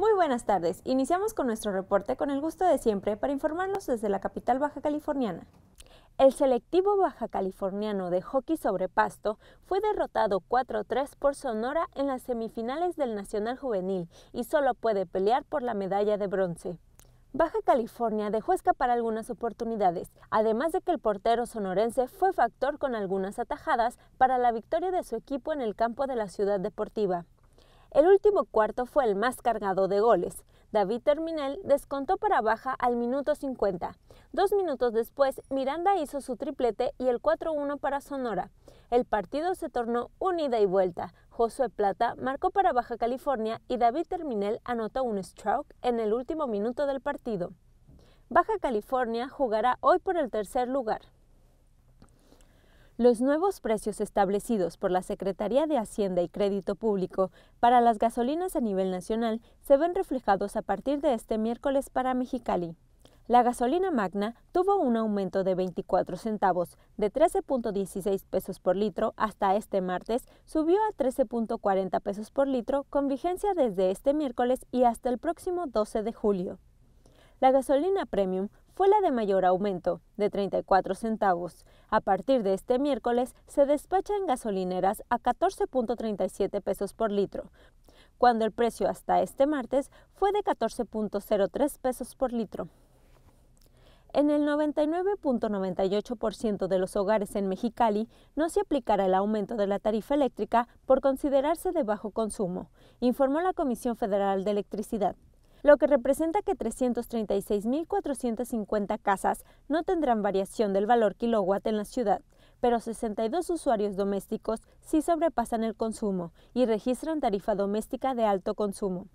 Muy buenas tardes. Iniciamos con nuestro reporte con el gusto de siempre para informarnos desde la capital baja californiana. El selectivo baja californiano de hockey sobre pasto fue derrotado 4-3 por Sonora en las semifinales del Nacional Juvenil y solo puede pelear por la medalla de bronce. Baja California dejó escapar algunas oportunidades, además de que el portero sonorense fue factor con algunas atajadas para la victoria de su equipo en el campo de la ciudad deportiva. El último cuarto fue el más cargado de goles. David Terminel descontó para baja al minuto 50. Dos minutos después, Miranda hizo su triplete y el 4-1 para Sonora. El partido se tornó unida y vuelta. Josué Plata marcó para Baja California y David Terminel anotó un stroke en el último minuto del partido. Baja California jugará hoy por el tercer lugar los nuevos precios establecidos por la Secretaría de Hacienda y Crédito Público para las gasolinas a nivel nacional se ven reflejados a partir de este miércoles para Mexicali. La gasolina magna tuvo un aumento de 24 centavos, de 13.16 pesos por litro hasta este martes, subió a 13.40 pesos por litro con vigencia desde este miércoles y hasta el próximo 12 de julio. La gasolina premium fue la de mayor aumento, de 34 centavos. A partir de este miércoles se despacha en gasolineras a 14.37 pesos por litro, cuando el precio hasta este martes fue de 14.03 pesos por litro. En el 99.98% de los hogares en Mexicali no se aplicará el aumento de la tarifa eléctrica por considerarse de bajo consumo, informó la Comisión Federal de Electricidad lo que representa que 336.450 casas no tendrán variación del valor kilowatt en la ciudad, pero 62 usuarios domésticos sí sobrepasan el consumo y registran tarifa doméstica de alto consumo.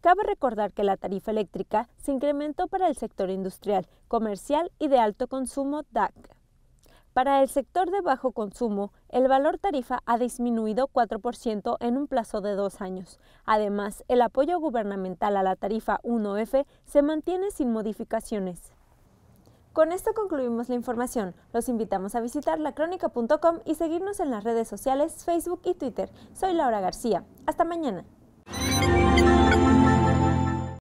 Cabe recordar que la tarifa eléctrica se incrementó para el sector industrial, comercial y de alto consumo DAC. Para el sector de bajo consumo, el valor tarifa ha disminuido 4% en un plazo de dos años. Además, el apoyo gubernamental a la tarifa 1F se mantiene sin modificaciones. Con esto concluimos la información. Los invitamos a visitar lacrónica.com y seguirnos en las redes sociales Facebook y Twitter. Soy Laura García. Hasta mañana.